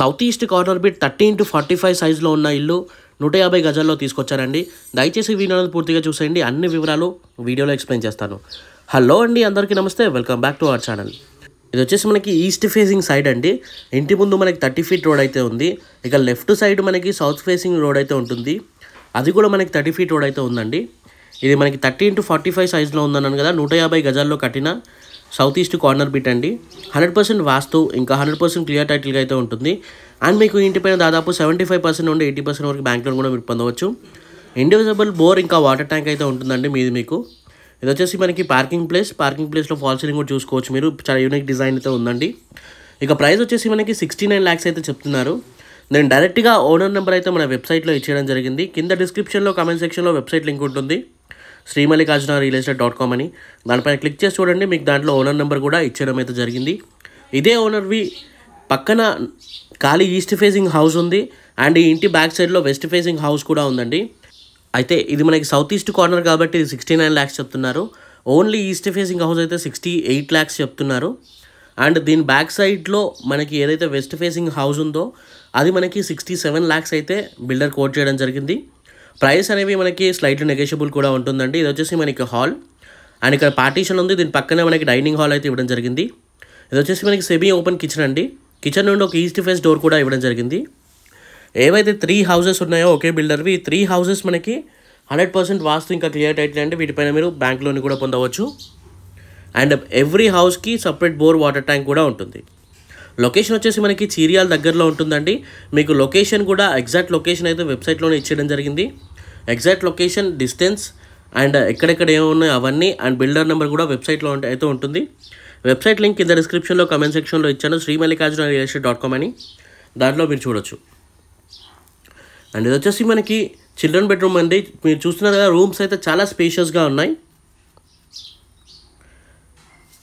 south east corner bit thirteen to forty five సైజ్లో ఉన్న ఇల్లు నూట యాభై గజాల్లో తీసుకొచ్చారండి దయచేసి వీడియోని పూర్తిగా చూసేయండి అన్ని వివరాలు వీడియోలో ఎక్స్ప్లెయిన్ చేస్తాను హలో అండి అందరికీ నమస్తే welcome back to our channel ఇది వచ్చేసి మనకి ఈస్ట్ ఫేసింగ్ సైడ్ అండి ఇంటి ముందు మనకి థర్టీ ఫీట్ రోడ్ అయితే ఉంది ఇక లెఫ్ట్ సైడ్ మనకి సౌత్ ఫేసింగ్ రోడ్ అయితే ఉంటుంది అది కూడా మనకి థర్టీ ఫీట్ రోడ్ అయితే ఉందండి ఇది మనకి థర్టీ ఇంటూ ఫార్టీ ఫైవ్ సైజ్లో ఉందన్నాను కదా నూట యాభై గజాల్లో కట్టిన సౌత్ ఈస్ట్ కార్నర్ బిట్ అండి హండ్రెడ్ పర్సెంట్ వాస్తు ఇంకా హండ్రెడ్ పర్సెంట్ క్లియర్ టైటిల్గా అయితే ఉంటుంది అండ్ మీకు ఇంటిపైన దాదాపు సెవెంటీ ఫైవ్ పర్సెంట్ నుండి ఎయిటీ పర్సెంట్ వరకు బ్యాంక్ లోన్ కూడా మీరు పొందవచ్చు ఇండివిజువల్ బోర్ ఇంకా వాటర్ ట్యాంక్ అయితే ఉంటుందండి మీది మీకు ఇది వచ్చేసి మనకి పార్కింగ్ ప్లేస్ పార్కింగ్ ప్లేస్లో ఫాల్ సీలింగ్ కూడా చూసుకోవచ్చు మీరు చాలా యూనిక్ డిజైన్ అయితే ఉందండి ఇక ప్రైస్ వచ్చేసి మనకి సిక్స్టీ నైన్ ల్యాక్స్ అయితే చెప్తున్నారు నేను డైరెక్ట్గా ఓనర్ నెంబర్ అయితే మన వెబ్సైట్లో ఇచ్చేయడం జరిగింది కింద డిస్క్రిప్షన్లో కామెంట్ సెక్షన్లో వెబ్సైట్ లింక్ ఉంటుంది Srimallikarjuna real estate dot com అని దానిపైన క్లిక్ చేసి చూడండి మీకు దాంట్లో ఓనర్ నెంబర్ కూడా ఇచ్చేయడం అయితే జరిగింది ఇదే ఓనర్వి పక్కన ఖాళీ ఈస్ట్ ఫేసింగ్ హౌస్ ఉంది అండ్ ఈ ఇంటి బ్యాక్ సైడ్లో వెస్ట్ ఫేసింగ్ హౌస్ కూడా ఉందండి అయితే ఇది మనకి సౌత్ ఈస్ట్ కార్నర్ కాబట్టి సిక్స్టీ నైన్ ల్యాక్స్ చెప్తున్నారు ఓన్లీ ఈస్ట్ ఫేసింగ్ హౌస్ అయితే సిక్స్టీ ఎయిట్ ల్యాక్స్ చెప్తున్నారు అండ్ దీని బ్యాక్ సైడ్లో మనకి ఏదైతే వెస్ట్ ఫేసింగ్ హౌస్ ఉందో అది మనకి సిక్స్టీ సెవెన్ ల్యాక్స్ అయితే బిల్డర్ కోట్ చేయడం జరిగింది ప్రైస్ అనేవి మనకి స్లైట్లీ నెగోషియబుల్ కూడా ఉంటుందండి ఇది వచ్చేసి మనకి హాల్ అండ్ ఇక్కడ పార్టీషన్ ఉంది దీని పక్కనే మనకి డైనింగ్ హాల్ అయితే ఇవ్వడం జరిగింది ఇది వచ్చేసి మనకి సెమీ ఓపెన్ కిచెన్ అండి కిచెన్ నుండి ఒక ఈస్ట్ ఫేస్ డోర్ కూడా ఇవ్వడం జరిగింది ఏవైతే త్రీ హౌసెస్ ఉన్నాయో ఒకే బిల్డర్వి త్రీ హౌసెస్ మనకి హండ్రెడ్ పర్సెంట్ వాస్తు ఇంకా క్లియర్ అయితే అంటే వీటిపైన మీరు బ్యాంక్ లోన్ కూడా పొందవచ్చు అండ్ ఎవ్రీ హౌస్కి సపరేట్ బోర్ వాటర్ ట్యాంక్ కూడా ఉంటుంది లొకేషన్ వచ్చేసి మనకి చీరియాల దగ్గరలో ఉంటుందండి మీకు లొకేషన్ కూడా ఎగ్జాక్ట్ లొకేషన్ అయితే వెబ్సైట్లోనే ఇచ్చేయడం జరిగింది ఎగ్జాక్ట్ లొకేషన్ డిస్టెన్స్ అండ్ ఎక్కడెక్కడ ఏమున్నాయి అవన్నీ అండ్ బిల్డర్ నెంబర్ కూడా వెబ్సైట్లో అయితే ఉంటుంది వెబ్సైట్ లింక్ కింద డిస్క్రిప్షన్లో కమెంట్ సెక్షన్లో ఇచ్చాను Sri Mallikarjuna real estate dot com అని దాంట్లో మీరు చూడొచ్చు అండ్ ఇది వచ్చేసి మనకి చిల్డ్రన్ బెడ్రూమ్ అండి మీరు చూస్తున్నారు కదా రూమ్స్ అయితే చాలా స్పేషియస్గా ఉన్నాయి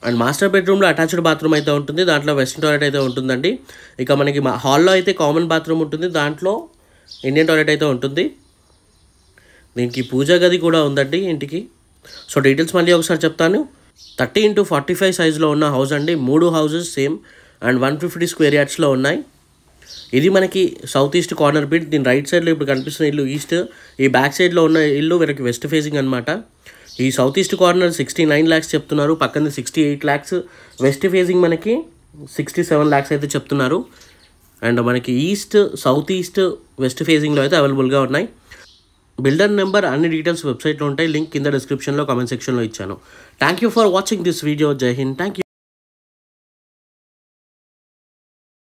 అండ్ మాస్టర్ బెడ్రూమ్లో అటాచ్డ్ బాత్రూమ్ అయితే ఉంటుంది దాంట్లో వెస్ట్రన్ టాయిలెట్ అయితే ఉంటుందండి ఇక మనకి మా హాల్లో అయితే కామన్ బాత్రూమ్ ఉంటుంది దాంట్లో ఇండియన్ టాయిలెట్ అయితే ఉంటుంది దీనికి పూజా గది కూడా ఉందండి ఇంటికి సో డీటెయిల్స్ మళ్ళీ ఒకసారి చెప్తాను థర్టీ ఇంటూ ఫార్టీ ఫైవ్ సైజ్లో ఉన్న హౌస్ అండి మూడు houses same and one fifty square యార్డ్స్లో ఉన్నాయి ఇది మనకి సౌత్ ఈస్ట్ కార్నర్ బిట్ దీని రైట్ సైడ్లో ఇప్పుడు కనిపిస్తున్న ఇల్లు ఈస్ట్ ఈ బ్యాక్ సైడ్లో ఉన్న ఇల్లు వీరికి వెస్ట్ ఫేసింగ్ అనమాట ఈ south east corner sixty nine lakhs చెప్తున్నారు పక్కన sixty eight lakhs west facing మనకి సిక్స్టీ సెవెన్ ల్యాక్స్ అయితే చెప్తున్నారు అండ్ మనకి ఈస్ట్ సౌత్ ఈస్ట్ వెస్ట్ ఫేజింగ్లో అయితే అవైలబుల్గా ఉన్నాయి బిల్డర్ నెంబర్ అన్ని డీటెయిల్స్ వెబ్సైట్లో ఉంటాయి లింక్ కింద డిస్క్రిప్షన్లో కామెంట్ సెక్షన్లో ఇచ్చాను thank you for watching this video Jai Hind thank you